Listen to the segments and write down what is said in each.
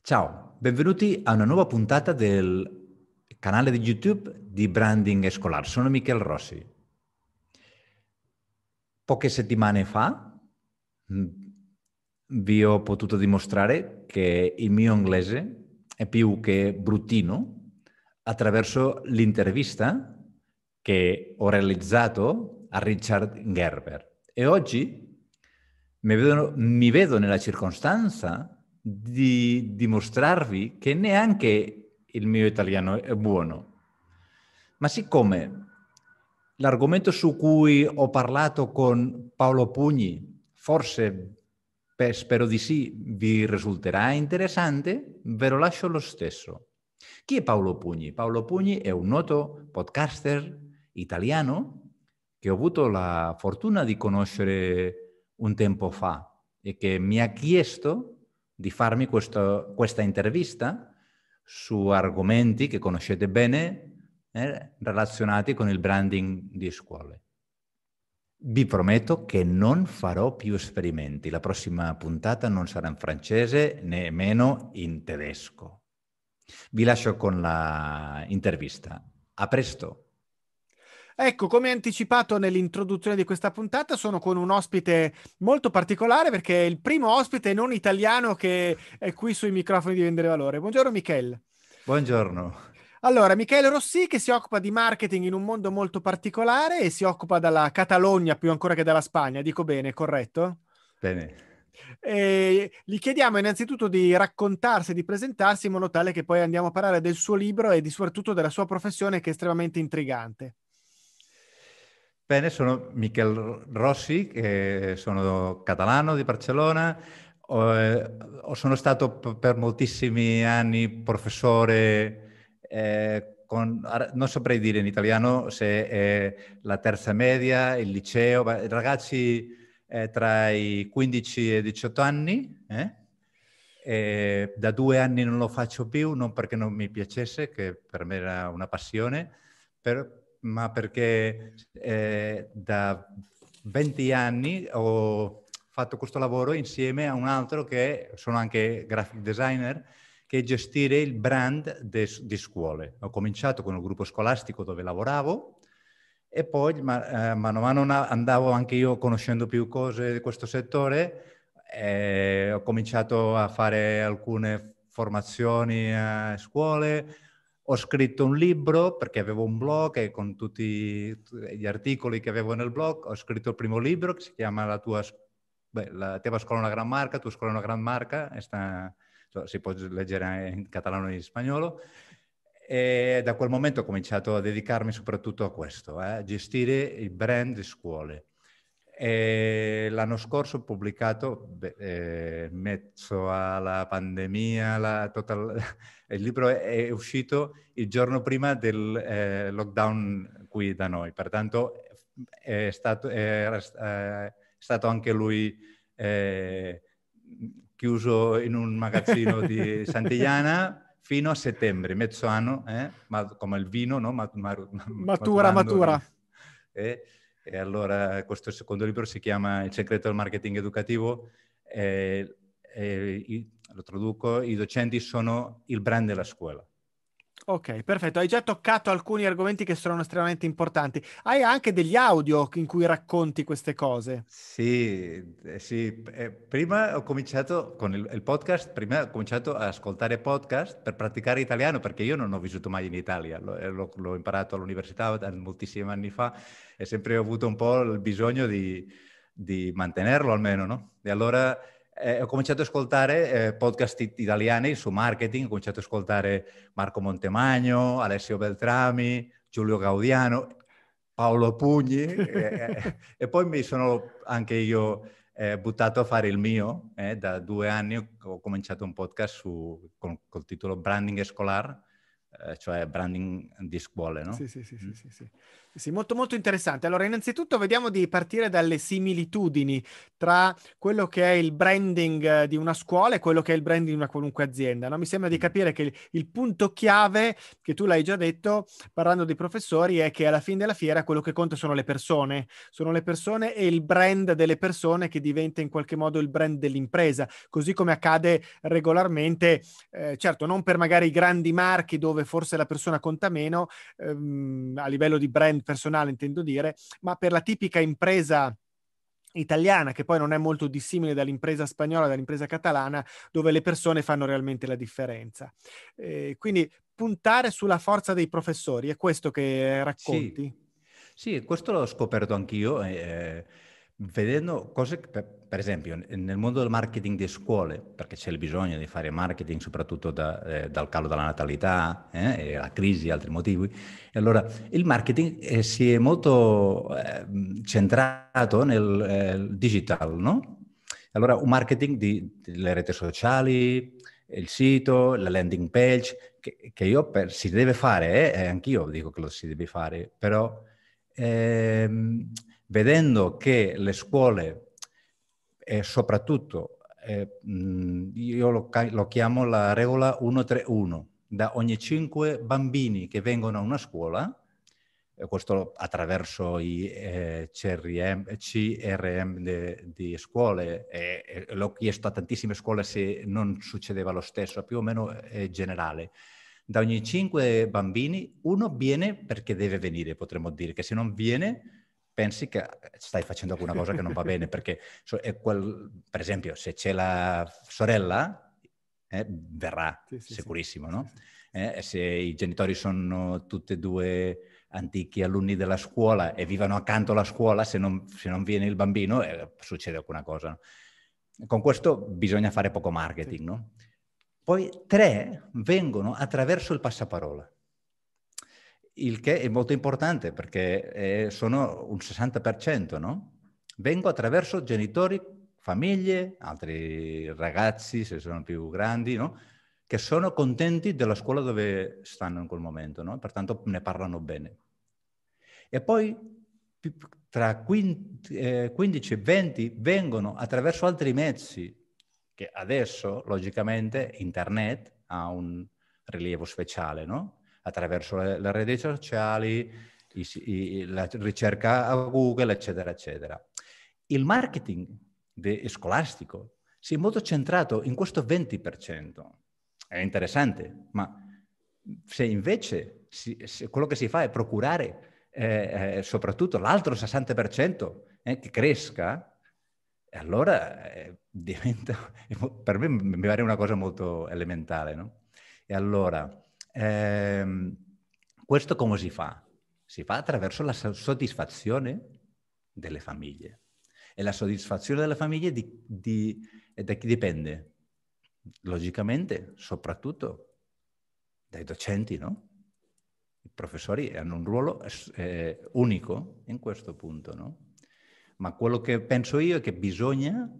Ciao, benvenuti a una nuova puntata del canale di YouTube di Branding Escolar. Sono Michel Rossi. Poche settimane fa mm, vi ho potuto dimostrare che il mio inglese è più che bruttino attraverso l'intervista che ho realizzato a Richard Gerber. E oggi mi vedo, mi vedo nella circostanza di dimostrarvi che neanche il mio italiano è buono. Ma siccome l'argomento su cui ho parlato con Paolo Pugni, forse spero di sì, vi risulterà interessante, ve lo lascio lo stesso. Chi è Paolo Pugni? Paolo Pugni è un noto podcaster italiano che ho avuto la fortuna di conoscere un tempo fa e che mi ha chiesto di farmi questo, questa intervista su argomenti che conoscete bene eh, relazionati con il branding di scuole. Vi prometto che non farò più esperimenti. La prossima puntata non sarà in francese, nemmeno in tedesco. Vi lascio con l'intervista. A presto! Ecco, come anticipato nell'introduzione di questa puntata, sono con un ospite molto particolare perché è il primo ospite non italiano che è qui sui microfoni di Vendere Valore. Buongiorno Michele. Buongiorno. Allora, Michele Rossi che si occupa di marketing in un mondo molto particolare e si occupa dalla Catalogna più ancora che dalla Spagna, dico bene, corretto? Bene. E gli chiediamo innanzitutto di raccontarsi, di presentarsi in modo tale che poi andiamo a parlare del suo libro e di, soprattutto della sua professione che è estremamente intrigante. Bene, sono Michel Rossi, sono catalano di Barcellona, eh, sono stato per moltissimi anni professore, eh, con, non saprei dire in italiano se è la terza media, il liceo, ragazzi eh, tra i 15 e i 18 anni. Eh? E da due anni non lo faccio più, non perché non mi piacesse, che per me era una passione, però ma perché eh, da 20 anni ho fatto questo lavoro insieme a un altro che sono anche graphic designer, che è gestire il brand di scuole. Ho cominciato con il gruppo scolastico dove lavoravo e poi ma, eh, mano a mano andavo anche io conoscendo più cose di questo settore, eh, ho cominciato a fare alcune formazioni a scuole, ho scritto un libro perché avevo un blog e con tutti gli articoli che avevo nel blog ho scritto il primo libro che si chiama La tua, beh, la tua scuola è una gran marca, tua scuola è una gran marca, sta, cioè, si può leggere in catalano e in spagnolo. E da quel momento ho cominciato a dedicarmi soprattutto a questo, eh, a gestire il brand di scuole. E eh, l'anno scorso ho pubblicato, beh, eh, mezzo alla pandemia, la total... il libro è, uscito il giorno prima del eh, lockdown qui da noi, pertanto eh, è stato, è, eh, è stato anche lui eh, chiuso in un magazzino di Santillana fino a settembre, mezzo anno, ma come il vino, no? Mat- mar- matura, matura. E allora questo secondo libro si chiama Il segreto del marketing educativo. E, eh, e, eh, lo traduco, i docenti sono il brand della scuola. Ok, perfetto. Hai già toccato alcuni argomenti che sono estremamente importanti. Hai anche degli audio in cui racconti queste cose. Sì, eh, sì. Eh, prima ho cominciato con il, il, podcast, prima ho cominciato ad ascoltare podcast per praticare italiano, perché io non ho vissuto mai in Italia, eh, l'ho, l'ho imparato all'università moltissimi anni fa e sempre ho avuto un po' il bisogno di, di mantenerlo almeno, no? E allora eh, ho cominciato ad ascoltare eh, podcast italiani su marketing, ho cominciato ad ascoltare Marco Montemagno, Alessio Beltrami, Giulio Gaudiano, Paolo Pugni eh, e poi mi sono anche io eh, buttato a fare il mio. Eh, da due anni ho cominciato un podcast su, con, col titolo Branding Scolar eh, cioè branding di scuole, no? Sì sì sì, mm. sì, sì, sì, molto molto interessante. Allora, innanzitutto vediamo di partire dalle similitudini tra quello che è il branding eh, di una scuola e quello che è il branding di una qualunque azienda, no? Mi sembra di mm. capire che il, punto chiave, che tu l'hai già detto parlando di professori, è che alla fine della fiera quello che conta sono le persone, sono le persone e il brand delle persone che diventa in qualche modo il brand dell'impresa, così come accade regolarmente, eh, certo non per magari i grandi marchi dove forse la persona conta meno, ehm, a livello di brand personale intendo dire, ma per la tipica impresa italiana, che poi non è molto dissimile dall'impresa spagnola, dall'impresa catalana, dove le persone fanno realmente la differenza. Eh, quindi puntare sulla forza dei professori, è questo che racconti? Sì, sì questo l'ho scoperto anch'io. Eh, vedendo cose, che, per esempio, nel mondo del marketing di scuole, perché c'è il bisogno di fare marketing soprattutto da, eh, dal calo della natalità, eh, la crisi e altri motivi, e allora il marketing eh, si è molto eh, centrato nel eh, digital, no? Allora un marketing delle reti sociali, il sito, la landing page, che, che io per, si deve fare, eh, anch'io dico che lo si deve fare, però... Ehm, vedendo che le scuole e soprattutto, eh, io lo, lo chiamo la regola 131, da ogni 5 bambini che vengono a una scuola, questo attraverso i eh, CRM, CRM di scuole, eh, l'ho chiesto a tantissime scuole se non succedeva lo stesso, più o meno è eh, generale. Da ogni cinque bambini uno viene perché deve venire, potremmo dire, che se non viene pensi che eh, stai facendo alguna cosa che non va bene, perché quel, per esempio se c'è la sorella, eh, verrà sì, sì, sicurissimo, sì, no? Eh, se i genitori sono tutti e due antichi alunni della scuola e vivono accanto alla scuola, se non, se non viene il bambino eh, succede alcuna cosa. Con questo bisogna fare poco marketing, no? Poi tre vengono attraverso il passaparola il che è molto importante perché eh, sono un 60%, no? Vengo attraverso genitori, famiglie, altri ragazzi, se sono più grandi, no? che sono contenti della scuola dove stanno in quel momento, no? pertanto ne parlano bene. E poi tra 15 eh, e 20 vengono attraverso altri mezzi, che adesso logicamente internet ha un rilievo speciale, no? attraverso le, le reti sociali, i, i, la ricerca a Google, eccetera, eccetera. Il marketing de, scolastico si è molto centrato in questo 20%. È interessante, ma se invece si, se quello che si fa è procurare eh, eh, soprattutto l'altro 60% eh, che cresca, allora eh, diventa, per me mi pare una cosa molto elementare. No? E allora Ehm, questo come si fa? Si fa attraverso la soddisfazione delle famiglie. E la soddisfazione delle famiglie di, di, da chi dipende? Logicamente, soprattutto dai docenti, no? I professori hanno un ruolo eh, unico in questo punto, no? Ma quello che penso io è che bisogna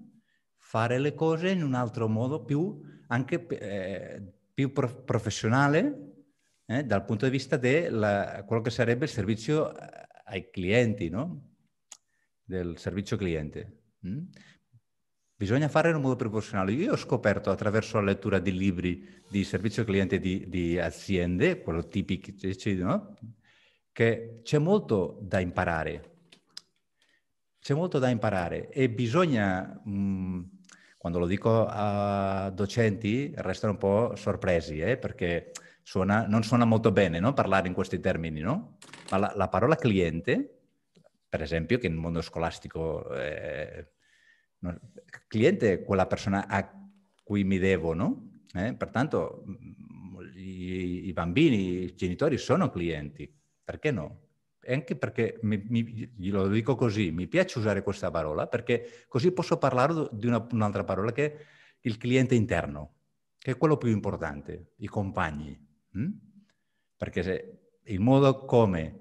fare le cose in un altro modo più anche eh, più pro- professionale eh, dal punto di vista di quello che sarebbe il servizio eh, ai clienti, no? del servizio cliente. Mm? Bisogna fare in un modo più professionale. Io ho scoperto attraverso la lettura di libri di servizio cliente di, di aziende, quello tipico, no? che c'è molto da imparare. C'è molto da imparare e bisogna mh, mm, quando lo dico a docenti restano un po' sorpresi, eh, perché suona, non suona molto bene no? parlare in questi termini, no? Ma la, la, parola cliente, per esempio, che nel mondo scolastico, eh, non, cliente è quella persona a cui mi devo, no? Eh, pertanto mm, i, i bambini, i genitori sono clienti, perché no? anche perché mi, mi, glielo dico così, mi piace usare questa parola perché così posso parlare di una, un'altra parola che è il cliente interno, che è quello più importante, i compagni. Hm? Perché se il modo come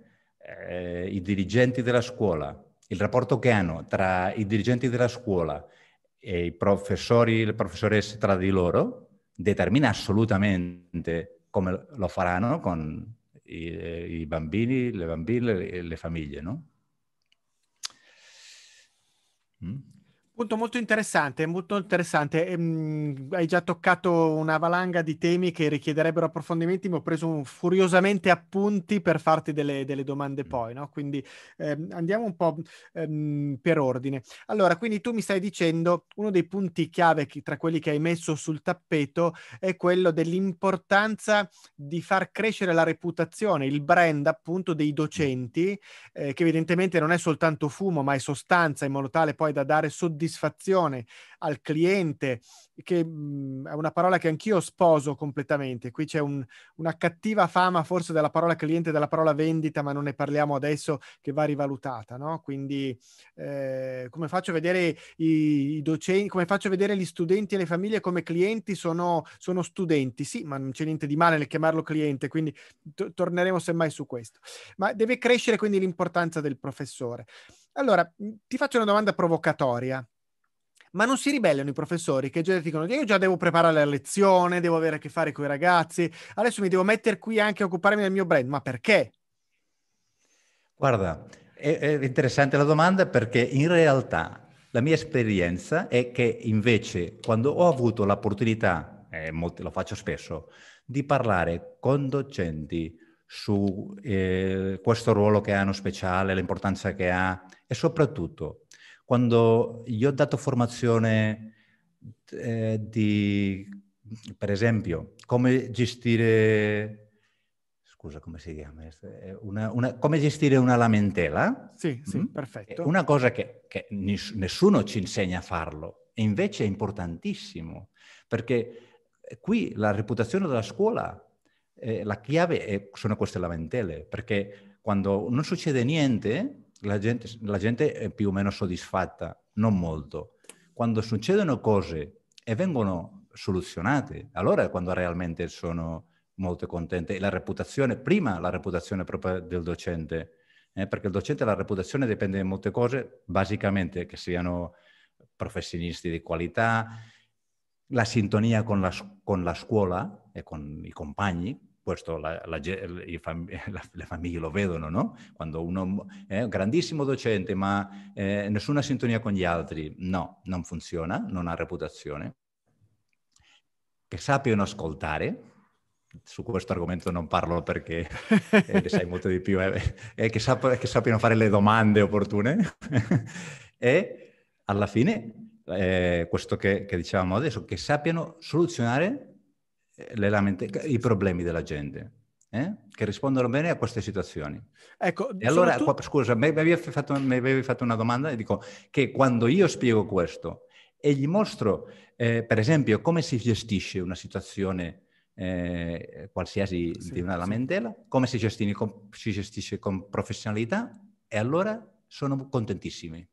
eh, i dirigenti della scuola, il rapporto che hanno tra i dirigenti della scuola e i professori e le professoresse tra di loro, determina assolutamente come lo faranno con i, i eh, bambini, le bambine, le, le famiglie, no? ¿Mm? Punto molto interessante, molto interessante. Ehm, hai già toccato una valanga di temi che richiederebbero approfondimenti, mi ho preso furiosamente appunti per farti delle, delle domande mm. poi, no? Quindi ehm, andiamo un po' ehm, per ordine. Allora, quindi tu mi stai dicendo, uno dei punti chiave che, tra quelli che hai messo sul tappeto è quello dell'importanza di far crescere la reputazione, il brand appunto dei mm. docenti, eh, che evidentemente non è soltanto fumo, ma è sostanza, in modo tale poi da dare soddisfazione soddisfazione al cliente, che mh, mhmm, è una parola che anch'io sposo completamente. Qui c'è un, una cattiva fama forse della parola cliente, della parola vendita, ma non ne parliamo adesso, che va rivalutata. No? Quindi eh, come faccio a vedere i, i, docenti, come faccio a vedere gli studenti e le famiglie come clienti sono, sono studenti, sì, ma non c'è niente di male nel chiamarlo cliente, quindi t- torneremo semmai su questo. Ma deve crescere quindi l'importanza del professore. Allora, mhmm, ti faccio una domanda provocatoria ma non si ribellano i professori che già dicono io già devo preparare la lezione, devo avere a che fare con i ragazzi, adesso mi devo mettere qui anche a occuparmi del mio brand, ma perché? Guarda, è, è interessante la domanda perché in realtà la mia esperienza è che invece quando ho avuto l'opportunità, eh, molti, lo faccio spesso, di parlare con docenti su eh, questo ruolo che hanno speciale, l'importanza che ha e soprattutto quando io ho dato formazione eh, di, per esempio, come gestire, scusa come si chiama, eh, una, una, come gestire una lamentela. Sì, sì, mm? perfetto. una cosa che, che nessuno ci insegna a farlo, e invece è importantissimo, perché eh, qui la reputazione della scuola eh, la chiave è, sono queste lamentele, perché quando non succede niente, la gente, la gente è più o meno soddisfatta, non molto. Quando succedono cose e vengono soluzionate, allora è quando realmente sono molto contente. E la reputazione, prima la reputazione proprio del docente, eh, perché il docente la reputazione dipende da molte cose, basicamente che siano professionisti di qualità, la sintonia con la, con la scuola e con i compagni, questo la, la, fam- le famiglie lo vedono, no? Quando uno è un grandissimo docente ma eh, nessuna sintonia con gli altri, no, non funziona, non ha reputazione. Che sappiano ascoltare, su questo argomento non parlo perché eh, sai molto di più, eh, eh, che, sapp- che, sappiano fare le domande opportune. e alla fine, eh, questo che, che dicevamo adesso, che sappiano soluzionare lamente- eh, i problemi della gente. Eh? che rispondono bene a queste situazioni. Ecco, e allora, soprattutto... qua, scusa, mi avevi, fatto, mi avevi, fatto, una domanda e dico che quando io spiego questo e gli mostro, eh, per esempio, come si gestisce una situazione eh, qualsiasi sì, di una lamentela, sì. come si gestisce, com, si gestisce con professionalità, e allora sono contentissimi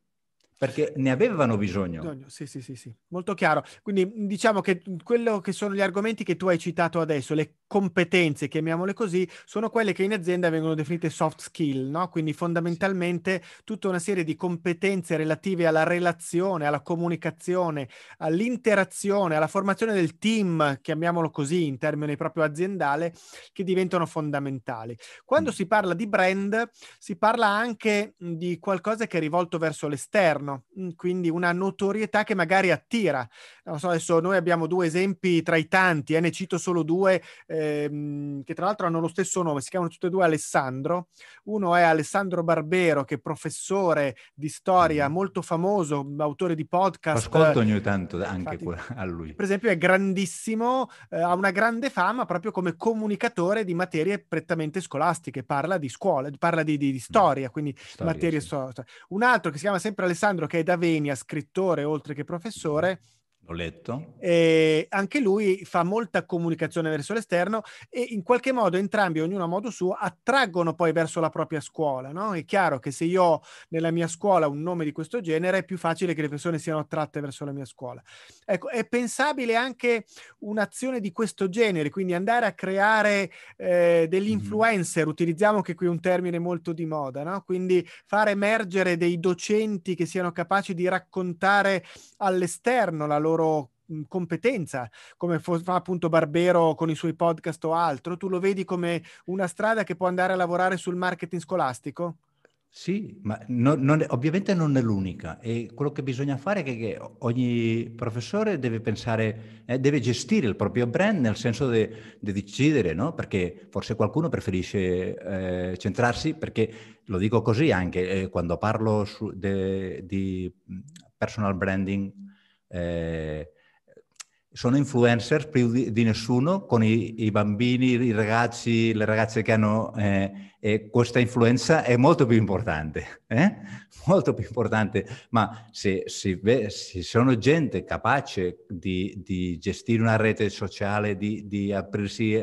perché ne avevano bisogno. Sì, sì, sì, sì, molto chiaro. Quindi diciamo che quello che sono gli argomenti che tu hai citato adesso, le competenze, chiamiamole così, sono quelle che in azienda vengono definite soft skill, no? quindi fondamentalmente tutta una serie di competenze relative alla relazione, alla comunicazione, all'interazione, alla formazione del team, chiamiamolo così in termini proprio aziendale, che diventano fondamentali. Quando mm. si parla di brand, si parla anche di qualcosa che è rivolto verso l'esterno, mm, quindi una notorietà che magari attira. Non so, adesso noi abbiamo due esempi tra i tanti, eh, ne cito solo due. Eh, ehm, che tra l'altro hanno lo stesso nome, si chiamano tutti e due Alessandro. Uno è Alessandro Barbero, che è professore di storia mm. molto famoso, autore di podcast. ascolto eh, ogni tanto anche Infatti, a lui. Per esempio è grandissimo, eh, ha una grande fama proprio come comunicatore di materie prettamente scolastiche, parla di scuola, parla di, di, di mm. storia, quindi storia, materie sì. storiche. Un altro che si chiama sempre Alessandro, che è da Venia, scrittore oltre che professore. Mm L'ho letto. E anche lui fa molta comunicazione verso l'esterno e in qualche modo entrambi, ognuno a modo suo, attraggono poi verso la propria scuola. No? È chiaro che se io ho nella mia scuola un nome di questo genere è più facile che le persone siano attratte verso la mia scuola. Ecco, è pensabile anche un'azione di questo genere, quindi andare a creare eh, degli mhm. influencer, mm. utilizziamo che qui è un termine molto di moda, no? quindi far emergere dei docenti che siano capaci di raccontare all'esterno la loro loro competenza, come fa appunto Barbero con i suoi podcast o altro, tu lo vedi come una strada che può andare a lavorare sul marketing scolastico? Sì, ma non, non, ovviamente non è l'unica e quello che bisogna fare è che, ogni professore deve pensare, eh, deve gestire il proprio brand nel senso di de decidere, no? perché forse qualcuno preferisce eh, centrarsi, perché lo dico così anche eh, quando parlo su, de, di personal branding eh, sono influencer più di, di nessuno con i, i, bambini, i ragazzi, le ragazze che hanno eh, questa influenza è molto più importante, eh? molto più importante, ma se, se, se sono gente capace di, di, gestire una rete sociale, di, di aprirsi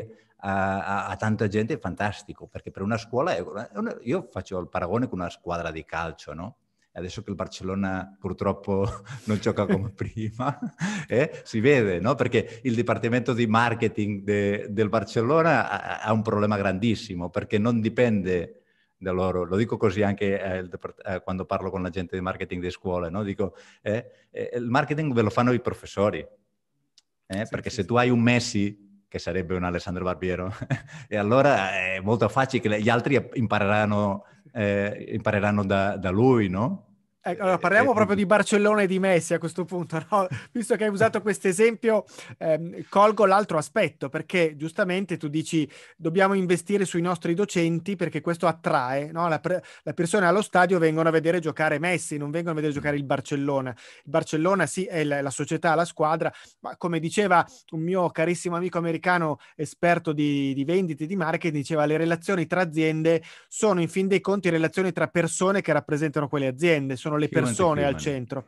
a, a, tanta gente è fantastico, perché per una scuola, è una, io faccio il paragone con una squadra di calcio, no? adesso che il Barcellona purtroppo non gioca come prima, eh, si vede, no? perché il dipartimento di marketing de, del Barcellona ha, ha, un problema grandissimo, perché non dipende da loro, lo dico così anche eh, il, eh, quando parlo con la gente di marketing di scuola, no? dico, eh, eh, il marketing ve lo fanno i professori, eh, sì, perché sì, se sì. tu hai un Messi che sarebbe un Alessandro Barbiero, e allora è molto facile che gli altri impareranno eh, impareranno da, da lui, no? Ecco, allora, eh, parliamo proprio di Barcellona e di Messi a questo punto, no? visto che hai usato questo esempio, ehm, colgo l'altro aspetto perché giustamente tu dici dobbiamo investire sui nostri docenti perché questo attrae, no? Pre- le persone allo stadio vengono a vedere giocare Messi, non vengono a vedere giocare il Barcellona. Il Barcellona sì è la, la società, la squadra, ma come diceva un mio carissimo amico americano esperto di, di vendite, di marketing, diceva le relazioni tra aziende sono in fin dei conti relazioni tra persone che rappresentano quelle aziende. Sono sono le persone al centro.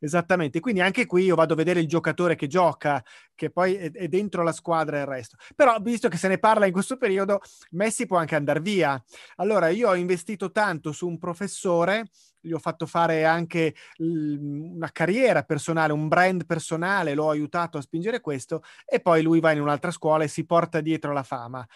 Esattamente, quindi anche qui io vado a vedere il giocatore che gioca, che poi è, è dentro la squadra e il resto. Però visto che se ne parla in questo periodo, Messi può anche andare via. Allora io ho investito tanto su un professore, gli ho fatto fare anche l- una carriera personale, un brand personale, l'ho aiutato a spingere questo e poi lui va in un'altra scuola e si porta dietro la fama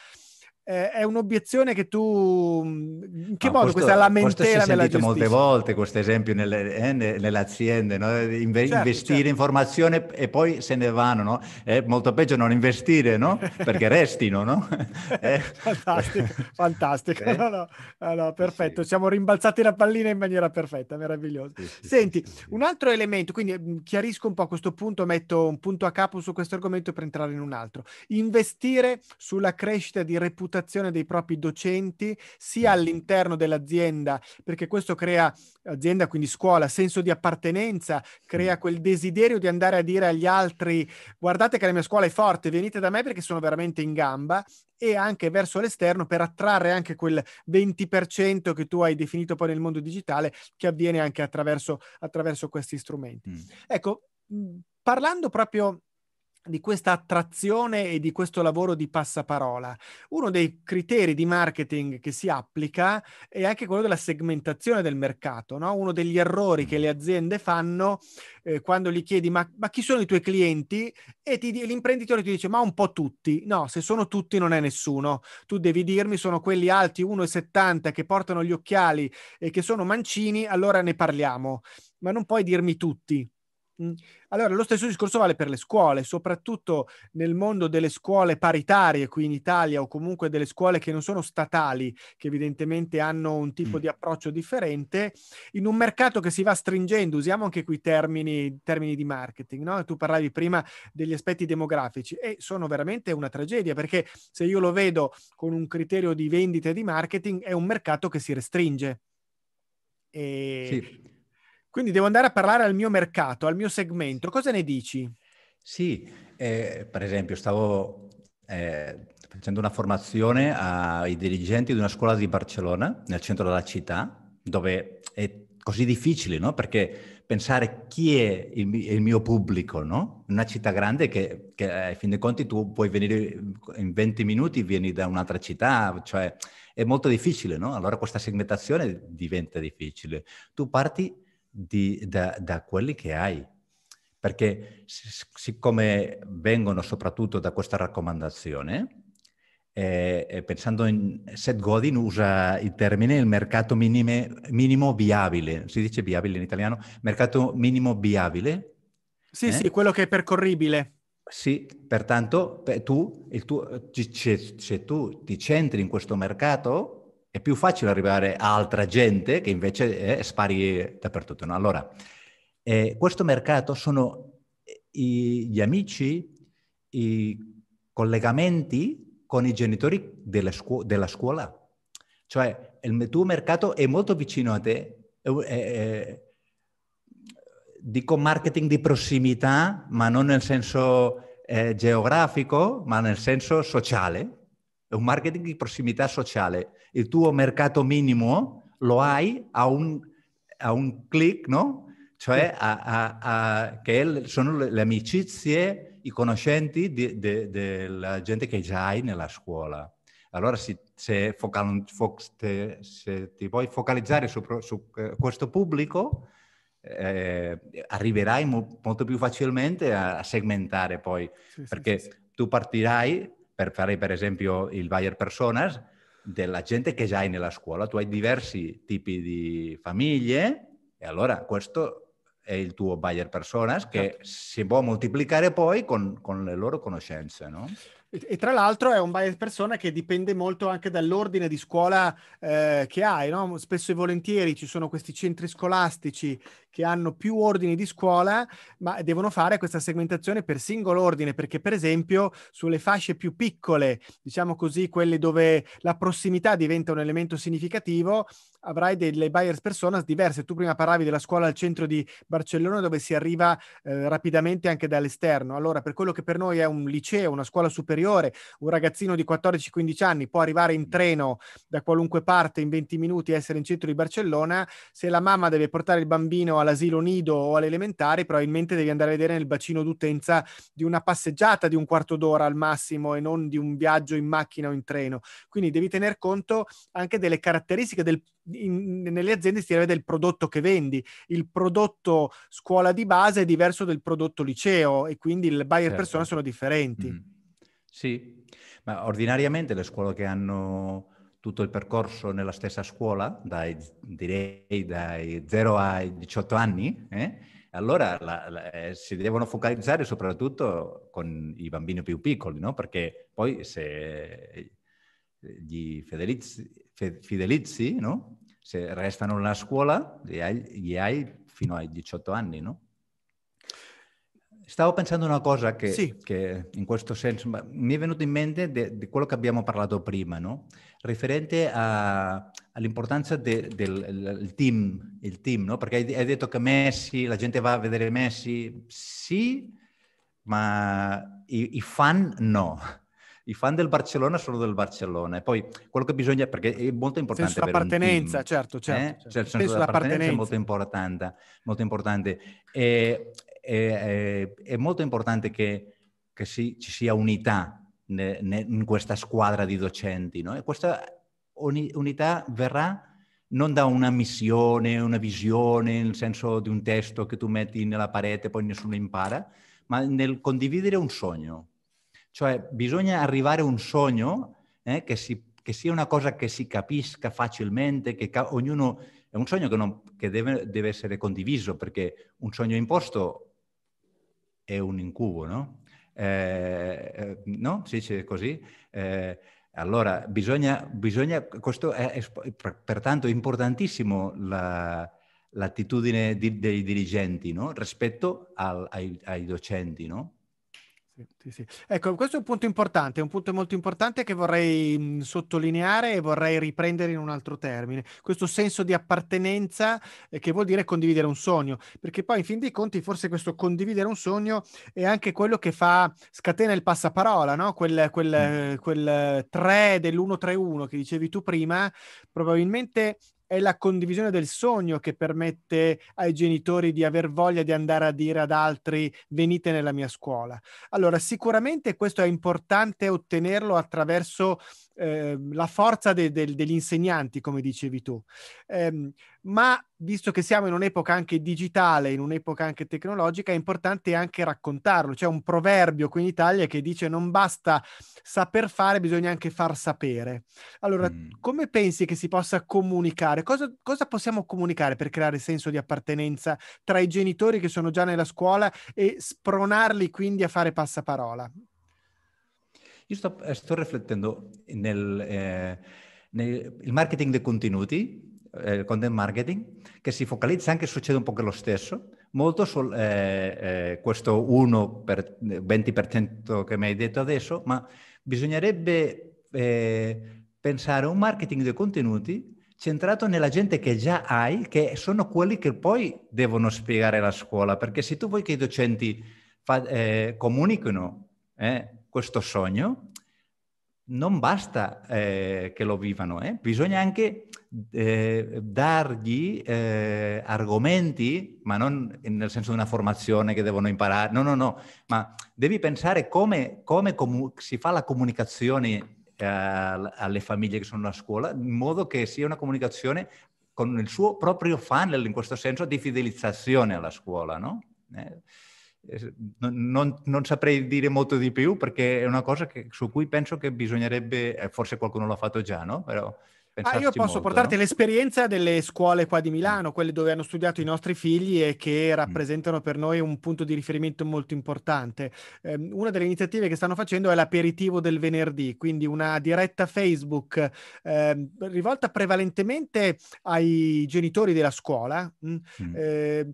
eh, è un'obiezione che tu... Mm, in che no, modo questo, questa lamentela nella gestisci? molte volte questo esempio nelle, eh, nelle aziende, no? Inve- certo, investire certo. in formazione e poi se ne vanno, no? È molto peggio non investire, no? Perché restino, no? Eh. fantastico, fantastico. Eh? No, no, perfetto, sì. siamo rimbalzati la pallina in maniera perfetta, meravigliosa Sì, sì, Senti, un altro elemento, quindi mm, chiarisco un po' questo punto, metto un punto a capo su questo argomento per entrare in un altro. Investire sulla crescita di reputazione reputazione dei propri docenti sia mm. all'interno dell'azienda, perché questo crea azienda, quindi scuola, senso di appartenenza, crea mm. quel desiderio di andare a dire agli altri guardate che la mia scuola è forte, venite da me perché sono veramente in gamba e anche verso l'esterno per attrarre anche quel 20% che tu hai definito poi nel mondo digitale che avviene anche attraverso, attraverso questi strumenti. Mm. Ecco, mhmm, parlando proprio di questa attrazione e di questo lavoro di passaparola. Uno dei criteri di marketing che si applica è anche quello della segmentazione del mercato. No? Uno degli errori che le aziende fanno eh, quando gli chiedi ma, ma, chi sono i tuoi clienti e ti, l'imprenditore ti dice ma un po' tutti. No, se sono tutti non è nessuno. Tu devi dirmi sono quelli alti 1,70 che portano gli occhiali e che sono mancini, allora ne parliamo. Ma non puoi dirmi tutti Mm. Allora, lo stesso discorso vale per le scuole, soprattutto nel mondo delle scuole paritarie qui in Italia o comunque delle scuole che non sono statali, che evidentemente hanno un tipo mm. di approccio differente, in un mercato che si va stringendo, usiamo anche qui termini, termini di marketing, no? tu parlavi prima degli aspetti demografici e sono veramente una tragedia perché se io lo vedo con un criterio di vendita e di marketing è un mercato che si restringe. E... Sì quindi devo andare a parlare al mio mercato, al mio segmento. Cosa ne dici? Sì, eh, per esempio stavo eh, facendo una formazione ai dirigenti di una scuola di Barcellona, nel centro della città, dove è così difficile, no? Perché pensare chi è il, il mio pubblico, no? Una città grande che, che eh, ai fin dei conti tu puoi venire in 20 minuti, vieni da un'altra città, cioè è molto difficile, no? Allora questa segmentazione diventa difficile. Tu parti di, da, da quelli che hai perché siccome vengono soprattutto da questa raccomandazione, eh, eh pensando in Seth Godin usa il termine il mercato minime, minimo viabile, si dice viabile in italiano, mercato minimo viabile. Sì, eh? sì, quello che è percorribile. Sì, pertanto tu, tuo, se tu ti centri in questo mercato, è più facile arrivare a altra gente che invece eh, spari dappertutto. No? Allora, eh, questo mercato sono eh, i, gli amici, i collegamenti con i genitori scu- della scuola. Cioè, il tuo mercato è molto vicino a te. Eh, dico marketing di prossimità, ma non nel senso eh, geografico, ma nel senso sociale è un marketing di prossimità sociale. Il tuo mercato minimo lo hai a un, a un click, no? Cioè a, a, che sono le, amicizie, i conoscenti della gente che già hai nella scuola. Allora se, se, focal, fo, te, se ti puoi focalizzare su, su eh, questo pubblico, eh, arriverai mo, molto più facilmente a segmentare poi, sì, perché sì, sì. tu partirai per fare per esempio il buyer personas della gente che già hai nella scuola. Tu hai diversi tipi di famiglie e allora questo è il tuo buyer personas che certo. si può moltiplicare poi con, con le loro conoscenze, no? E tra l'altro è un bias persona che dipende molto anche dall'ordine di scuola eh, che hai, no? spesso e volentieri ci sono questi centri scolastici che hanno più ordini di scuola, ma devono fare questa segmentazione per singolo ordine, perché per esempio sulle fasce più piccole, diciamo così, quelle dove la prossimità diventa un elemento significativo, avrai delle buyers personas diverse. Tu prima parlavi della scuola al centro di Barcellona dove si arriva eh, rapidamente anche dall'esterno. Allora, per quello che per noi è un liceo, una scuola superiore, un ragazzino di 14-15 anni può arrivare in treno da qualunque parte in 20 minuti e essere in centro di Barcellona. Se la mamma deve portare il bambino all'asilo nido o all'elementare, probabilmente devi andare a vedere nel bacino d'utenza di una passeggiata di un quarto d'ora al massimo e non di un viaggio in macchina o in treno. Quindi devi tener conto anche delle caratteristiche del in, nelle aziende si deve del prodotto che vendi. Il prodotto scuola di base è diverso del prodotto liceo e quindi il buyer certo. persona sono differenti. Mm. Sì, ma ordinariamente le scuole che hanno tutto il percorso nella stessa scuola, dai, direi dai 0 ai 18 anni, eh? allora la, la, eh, si devono focalizzare soprattutto con i bambini più piccoli, no? perché poi se eh, gli fidelizzi, fidelizi, no? Se restano nella scuola gli hai, gli hai fino ai 18 anni, no? Stavo pensando una cosa che, sì. che, in questo senso mi è venuto in mente di quello che abbiamo parlato prima, no? riferente all'importanza del de, team, il team no? perché hai, hai, detto che Messi, la gente va a vedere Messi, sì, ma i, i fan no i fan del Barcellona sono del Barcellona. E poi quello che bisogna, perché è molto importante. Senso l'appartenenza, team, certo, eh? certo. Eh? Cioè, il certo. senso, dell'appartenenza è molto importante. Molto importante. E, e, è molto importante che, che si, ci sia unità ne, ne, in questa squadra di docenti. No? E questa uni, unità verrà non da una missione, una visione, nel senso di un testo che tu metti nella parete e poi nessuno impara, ma nel condividere un sogno, cioè bisogna arrivare a un sogno eh, che, si, che, sia una cosa che si capisca facilmente, che ca- ognuno... È un sogno che, non, che deve, deve essere condiviso perché un sogno imposto è un incubo, no? Eh, eh no? Si dice così? Eh, allora, bisogna, bisogna questo è, è, pertanto importantissimo la, l'attitudine di, dei dirigenti no? rispetto al, ai, ai, docenti, no? Sì, sì. Ecco, questo è un punto importante, un punto molto importante che vorrei mh, sottolineare e vorrei riprendere in un altro termine, questo senso di appartenenza eh, che vuol dire condividere un sogno, perché poi in fin dei conti forse questo condividere un sogno è anche quello che fa scatena il passaparola, no? quel, quel, mm. Eh, quel 3 eh, dell'131 che dicevi tu prima, probabilmente è la condivisione del sogno che permette ai genitori di aver voglia di andare a dire ad altri venite nella mia scuola. Allora, sicuramente questo è importante ottenerlo attraverso Ehm, la forza de, de, degli insegnanti, come dicevi tu. Eh, ma visto che siamo in un'epoca anche digitale, in un'epoca anche tecnologica, è importante anche raccontarlo. C'è un proverbio qui in Italia che dice non basta saper fare, bisogna anche far sapere. Allora, mm. come pensi che si possa comunicare? Cosa, cosa, possiamo comunicare per creare senso di appartenenza tra i genitori che sono già nella scuola e spronarli quindi a fare passaparola? Io sto, eh, sto riflettendo nel, eh, nel marketing dei contenuti, eh, il content marketing, che si focalizza anche, succede un po' che lo stesso, molto su eh, eh, questo 1 per 20% che mi hai detto adesso, ma bisognerebbe eh, pensare a un marketing dei contenuti centrato nella gente che già hai, che sono quelli che poi devono spiegare la scuola, perché se tu vuoi che i docenti fa, comunichino, eh, questo sogno, non basta eh, che lo vivano, eh? bisogna anche eh, dargli eh, argomenti, ma non nel senso di una formazione che devono imparare, no, no, no, ma devi pensare come, come comu- si fa la comunicazione eh, alle famiglie che sono a scuola, in modo che sia una comunicazione con il suo proprio funnel, in questo senso di fidelizzazione alla scuola, no? Eh, non, non, saprei dire molto di più perché è una cosa che, su cui penso che bisognerebbe, eh, forse qualcuno l'ha fatto già, no? Però ah, io posso molto, portarti no? l'esperienza delle scuole qua di Milano, mm. quelle dove hanno studiato i nostri figli e che mm. rappresentano per noi un punto di riferimento molto importante. Eh, una delle iniziative che stanno facendo è l'aperitivo del venerdì, quindi una diretta Facebook eh, rivolta prevalentemente ai genitori della scuola. Mm. Eh,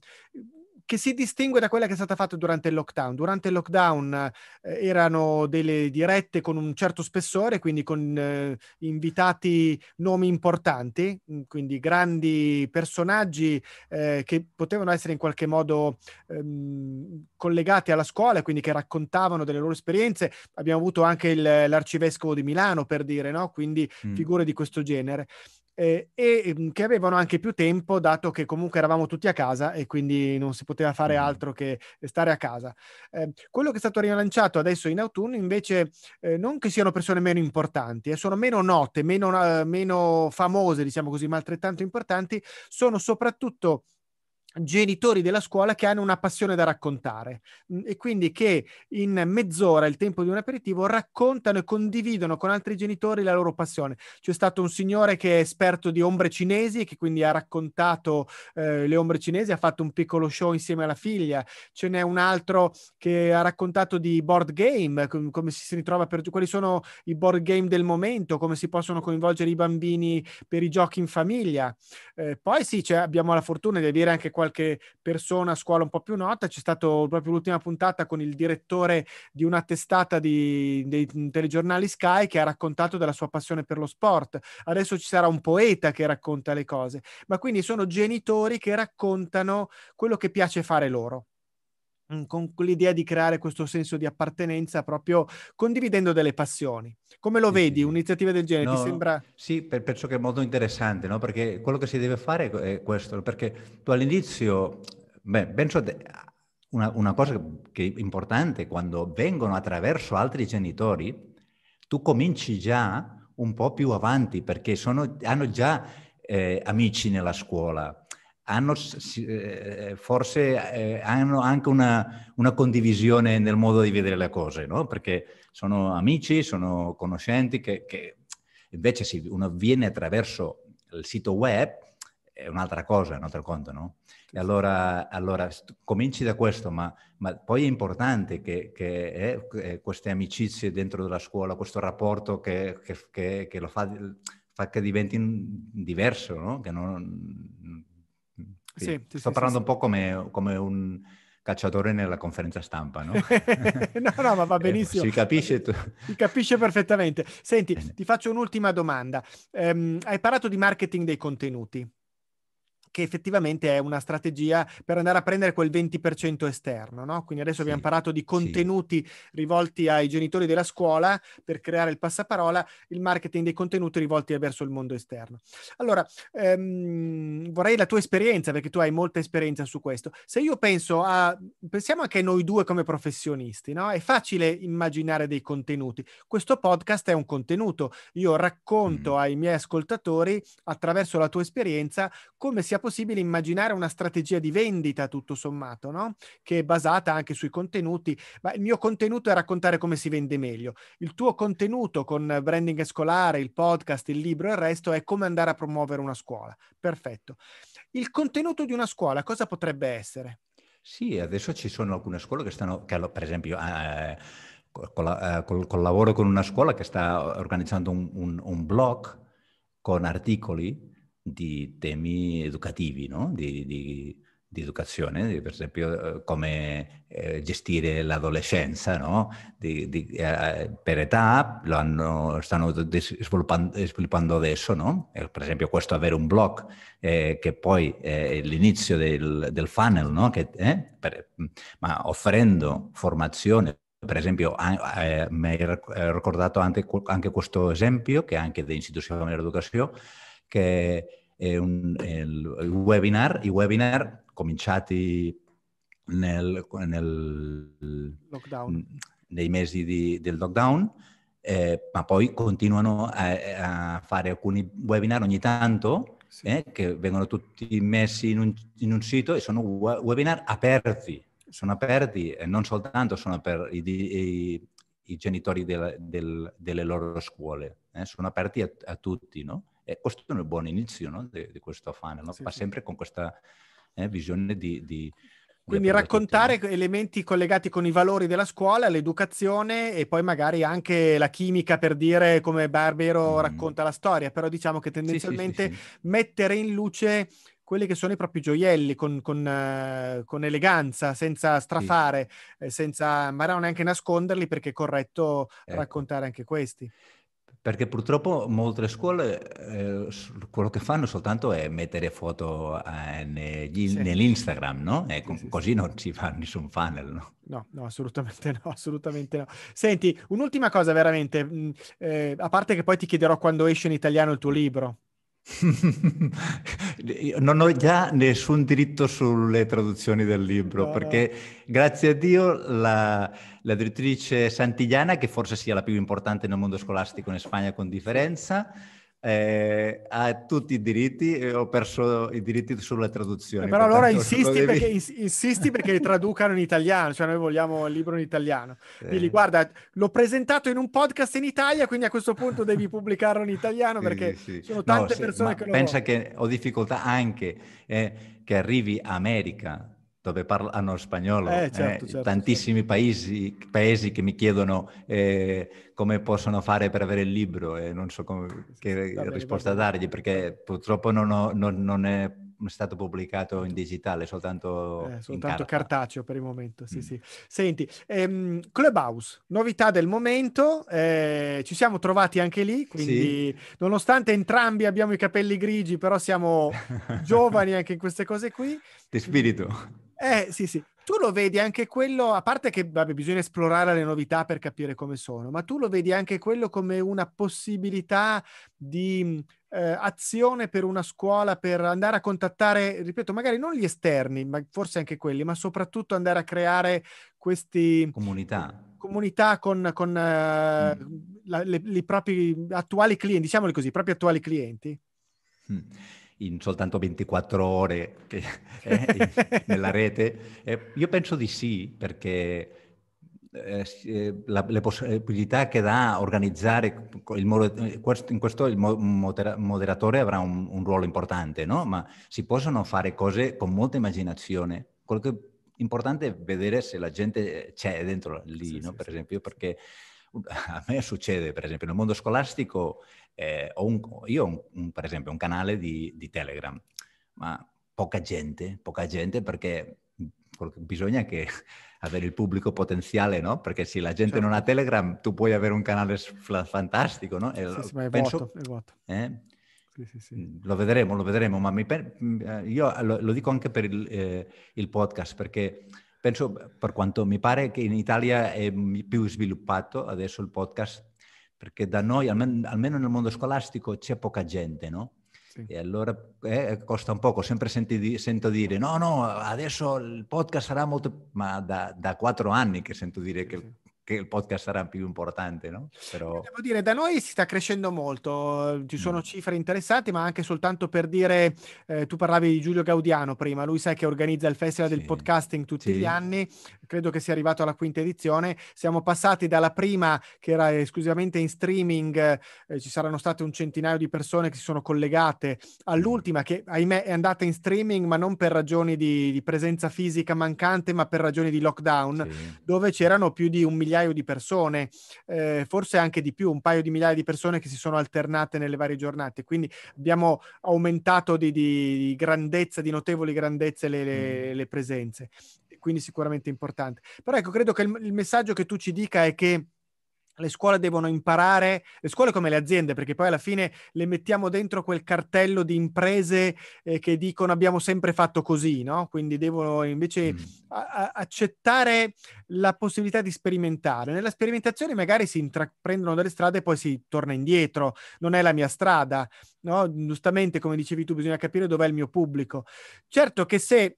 che si distingue da quella che è stata fatta durante il lockdown. Durante il lockdown eh, erano delle dirette con un certo spessore, quindi con eh, invitati nomi importanti, mm, quindi grandi personaggi eh, che potevano essere in qualche modo ehm, collegati alla scuola, quindi che raccontavano delle loro esperienze. Abbiamo avuto anche il, l'arcivescovo di Milano, per dire, no? quindi mm. figure di questo genere eh, e mm, che avevano anche più tempo dato che comunque eravamo tutti a casa e quindi non si poteva fare mm-hmm. altro che eh, stare a casa. Eh, quello che è stato rilanciato adesso in autunno invece eh, non che siano persone meno importanti, eh, sono meno note, meno, eh, meno famose, diciamo così, ma altrettanto importanti, sono soprattutto genitori della scuola che hanno una passione da raccontare mm, e quindi che in mezz'ora, il tempo di un aperitivo, raccontano e condividono con altri genitori la loro passione. C'è stato un signore che è esperto di ombre cinesi e che quindi ha raccontato eh, le ombre cinesi, ha fatto un piccolo show insieme alla figlia, ce n'è un altro che ha raccontato di board game, com- come si ritrova per quali sono i board game del momento, come si possono coinvolgere i bambini per i giochi in famiglia. Eh, poi sì, cioè, abbiamo la fortuna di avere anche qualche qualche persona a scuola un po' più nota. C'è stato proprio l'ultima puntata con il direttore di una testata di, dei telegiornali Sky che ha raccontato della sua passione per lo sport. Adesso ci sarà un poeta che racconta le cose, ma quindi sono genitori che raccontano quello che piace fare loro. Mhmm, con l'idea di creare questo senso di appartenenza proprio condividendo delle passioni. Come lo sì, vedi, sì. un'iniziativa del genere? No, ti sembra... Sì, per, penso che è molto interessante, no? perché quello che si deve fare è questo, perché tu all'inizio, beh, penso... De... Una, una, cosa che è importante, quando vengono attraverso altri genitori, tu cominci già un po' più avanti perché sono, hanno già eh, amici nella scuola, hanno eh, forse eh, hanno anche una, una, condivisione nel modo di vedere le cose, no? perché sono amici, sono conoscenti che, che invece se uno viene attraverso il sito web è un'altra cosa, è un altro conto, no? E allora, allora cominci da questo, ma, ma poi è importante che, che eh, queste amicizie dentro della scuola, questo rapporto che, che lo fa, fa che diventi diverso, no? Che non, sì, sì, sì sto parlando un po' come, come un cacciatore nella conferenza stampa, no? no, no, ma va eh, benissimo. si capisce tu. Si capisce perfettamente. Senti, ti faccio un'ultima domanda. Um, hai parlato di marketing dei contenuti che effettivamente è una strategia per andare a prendere quel 20% esterno. No? Quindi adesso sì, abbiamo parlato di contenuti sì. rivolti ai genitori della scuola per creare il passaparola, il marketing dei contenuti rivolti verso il mondo esterno. Allora, ehm, vorrei la tua esperienza, perché tu hai molta esperienza su questo. Se io penso a, pensiamo anche noi due come professionisti, no? è facile immaginare dei contenuti. Questo podcast è un contenuto. Io racconto mm. ai miei ascoltatori, attraverso la tua esperienza, come sia possibile possibile immaginare una strategia di vendita, tutto sommato, no? che è basata anche sui contenuti. Ma il mio contenuto è raccontare come si vende meglio. Il tuo contenuto con branding scolare, il podcast, il libro e il resto è come andare a promuovere una scuola. Perfetto. Il contenuto di una scuola cosa potrebbe essere? Sì, adesso ci sono alcune scuole che stanno, che per esempio... Eh, eh col, col, collaboro con una scuola che sta organizzando un, un, un blog con articoli di temi educativi, no? di, di, di, educazione, per esempio eh, come eh, gestire l'adolescenza, no? di, eh, per età lo hanno, stanno sviluppando, sviluppando adesso, no? Eh, per esempio questo avere un blog eh, che poi è l'inizio del, del funnel, che, eh, per, mm, ma offrendo formazione per esempio, eh, mi hai ricordato anche, anche, questo esempio che anche di istituzione dell'educazione che è un, è il webinar, i webinar cominciati nel, nel nei mesi di, del lockdown, eh, ma poi continuano a, a, fare alcuni webinar ogni tanto, sì. eh, che vengono tutti messi in un, in un sito e sono webinar aperti, sono aperti e non soltanto sono per i, i, i genitori del, del, delle loro scuole, eh, sono aperti a, a tutti, no? E eh, questo è un buon inizio no? di, di, questo funnel, no? sì, ma sì. sempre con questa eh, visione di, di quindi raccontare elementi collegati con i valori della scuola, l'educazione e poi magari anche la chimica per dire come Barbero mm. racconta la storia, però diciamo che tendenzialmente sì, sì, sì, mettere in luce quelli che sono i propri gioielli con, con, uh, con eleganza, senza strafare, eh, senza ma neanche nasconderli perché è corretto ecco. raccontare anche questi. Perché purtroppo molte scuole eh, quello che fanno soltanto è mettere foto eh, negli, sì. nell'Instagram, no? E eh, con, sì, così sì. non ci fa nessun funnel, no? No, no, assolutamente no, assolutamente no. Senti, un'ultima cosa veramente, mm, eh, a parte che poi ti chiederò quando esce in italiano il tuo libro, non ho già nessun diritto sulle traduzioni del libro no, perché grazie a Dio la, la, direttrice Santigliana, che forse sia la più importante nel mondo scolastico in Spagna con differenza, eh, ha tutti i diritti e ho perso i diritti sulla traduzione. Eh, però allora insisti perché, devi... insisti perché li traducano in italiano, cioè noi vogliamo il libro in italiano. Eh. Quindi eh. guarda, l'ho presentato in un podcast in Italia, quindi a questo punto devi pubblicarlo in italiano sì, perché sì. sono tante no, persone sì, che lo... Pensa che ho difficoltà anche eh, che arrivi America dove parlano spagnolo, eh certo, eh, certo, certo, tantissimi certo. Paesi, paesi, che mi chiedono eh, come possono fare per avere il libro e non so come, che bene, risposta dargli perché purtroppo non, ho, non, non è stato pubblicato in digitale, soltanto, eh, soltanto cartaceo per il momento. Sì, mm. sì. Senti, ehm, Clubhouse, novità del momento, eh, ci siamo trovati anche lì, quindi sì. nonostante entrambi abbiamo i capelli grigi, però siamo giovani anche in queste cose qui. Di spirito. Eh, sì, sì. Tu lo vedi anche quello, a parte che vabbè, bisogna esplorare le novità per capire come sono, ma tu lo vedi anche quello come una possibilità di mm, eh, azione per una scuola, per andare a contattare, ripeto, magari non gli esterni, ma forse anche quelli, ma soprattutto andare a creare queste comunità. Comunità con, con eh, mm. i propri attuali clienti, diciamoli così, i propri attuali clienti. Mm in soltanto 24 ore che, eh, eh nella rete? Eh, io penso di sì, perché eh, eh la, le possibilità che dà organizzare il, eh, in questo il moderatore avrà un, un ruolo importante, no? ma si possono fare cose con molta immaginazione. Quello che è importante è vedere se la gente c'è dentro lì, sì, no? sì, per sì. esempio, perché uh, a me succede, per esempio, nel mondo scolastico eh, ho un, io ho un, un, per esempio un canale di, di Telegram, ma poca gente, poca gente perché bisogna che avere il pubblico potenziale, no? Perché se la gente certo. non ha certo. Telegram, tu puoi avere un canale fantastico, no? Sì, sì, ma penso... vuoto, è vuoto. Eh? Sì, mm, lo vedremo, lo vedremo, ma per... Mm, eh, io lo, lo, dico anche per il, eh, il, podcast, perché penso, per quanto mi pare che in Italia è più sviluppato adesso il podcast perché da noi, almeno, nel mondo scolastico, c'è poca gente, no? Sì. E allora eh, eh costa un poco, sempre senti, sento dire no, no, adesso il podcast sarà molto... ma da, da quattro anni che sento dire sì, che sì che il podcast sarà più importante, no? Però... Devo dire, da noi si sta crescendo molto, ci mm. sono mm. cifre interessanti, ma anche soltanto per dire, eh, tu parlavi di Giulio Gaudiano prima, lui sai che organizza il Festival sì. del Podcasting tutti sì. gli anni, credo che sia arrivato alla quinta edizione, siamo passati dalla prima che era esclusivamente in streaming, eh, ci saranno state un centinaio di persone che si sono collegate, all'ultima che ahimè è andata in streaming, ma non per ragioni di, di presenza fisica mancante, ma per ragioni di lockdown, sì. dove c'erano più di un miliardo migliaio di persone, eh, forse anche di più, un paio di migliaia di persone che si sono alternate nelle varie giornate. Quindi abbiamo aumentato di, di grandezza, di notevoli grandezze le, le, mm. le presenze. Quindi sicuramente importante. Però ecco, credo che il, il messaggio che tu ci dica è che le scuole devono imparare, le scuole come le aziende, perché poi alla fine le mettiamo dentro quel cartello di imprese eh, che dicono abbiamo sempre fatto così, no? Quindi devono invece mm. a- accettare la possibilità di sperimentare. Nella sperimentazione magari si intraprendono delle strade e poi si torna indietro, non è la mia strada no? giustamente come dicevi tu, bisogna capire dov'è il mio pubblico. Certo che se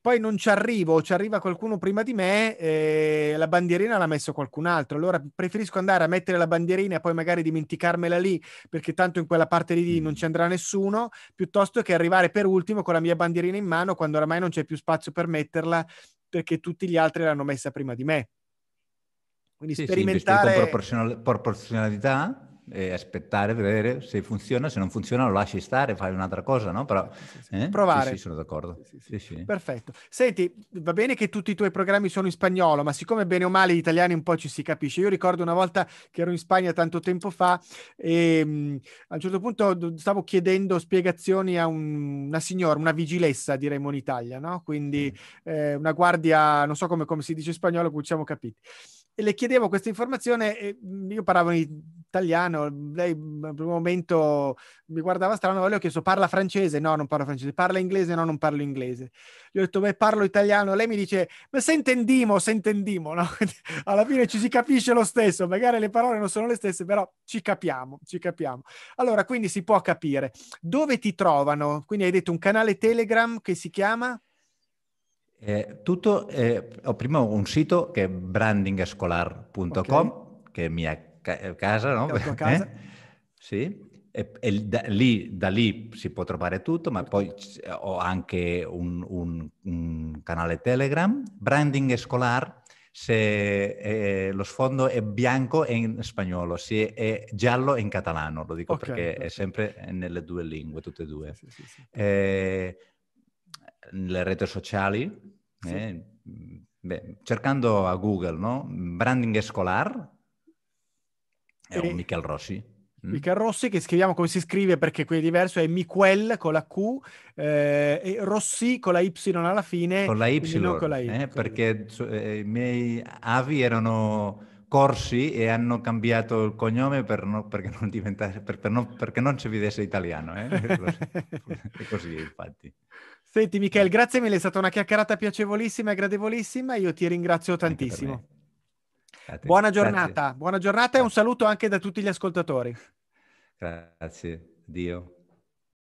poi non ci arrivo o ci arriva qualcuno prima di me, eh, la bandierina l'ha messo qualcun altro. Allora preferisco andare a mettere la bandierina e poi magari dimenticarmela lì, perché tanto in quella parte lì non mm. ci andrà nessuno, piuttosto che arrivare per ultimo con la mia bandierina in mano quando oramai non c'è più spazio per metterla, perché tutti gli altri l'hanno messa prima di me. Quindi sì, sperimentare... Sì, proporzional- proporzionalità e aspettare, vedere se funziona, se non funziona lo lasci stare, fai un'altra cosa, no? Però, sì, sì, eh? Provare. Sì, sono d'accordo. Perfetto. Senti, va bene che tutti i tuoi programmi sono in spagnolo, ma siccome bene o male gli italiani un po' ci si capisce, io ricordo una volta che ero in Spagna tanto tempo fa e mh, mm, a un certo punto stavo chiedendo spiegazioni a un, una signora, una vigilessa, diremmo in Italia, no? Quindi eh, una guardia, non so come, come si dice in spagnolo, ci siamo capiti e le chiedevo questa informazione e mm, io parlavo in italiano, lei in mm, primo momento mi guardava strano, le ho chiesto parla francese, no non parlo francese, parla inglese, no non parlo inglese. Gli ho detto beh parlo italiano, lei mi dice ma se intendimo, se intendimo, no? alla fine ci si capisce lo stesso, magari le parole non sono le stesse, però ci capiamo, ci capiamo. Allora quindi si può capire. Dove ti trovano? Quindi hai detto un canale Telegram che si chiama? Eh, tutto, eh, ho prima un sito che è brandingescolar.com, okay. che è mia ca- eh, casa, no? La tua eh? casa. Sì. E, e da, lì, da, lì, si può trovare tutto, ma poi ho anche un, un, un canale Telegram, Branding Escolar, se eh, lo sfondo è bianco è in spagnolo, se è giallo è in catalano, lo dico okay, perché okay. è sempre nelle due lingue, tutte e due. Sì, sì, sì. Eh, nelle reti sociali, sì. eh, beh, cercando a Google, no? Branding scolar, è un Michel Rossi. Mm. Michel Rossi, che scriviamo come si scrive perché qui è diverso, è Miquel con la Q eh, e Rossi con la Y alla fine. Con la Y, con la y eh, perché eh, i miei avi erano corsi e hanno cambiato il cognome per no, perché, non per, per no, perché, non ci vedesse italiano. Eh. è così, infatti. Senti Michele, grazie mille, è stata una chiacchierata piacevolissima e gradevolissima. Io ti ringrazio tantissimo. Buona giornata, grazie. buona giornata e un saluto anche da tutti gli ascoltatori. Grazie, Dio.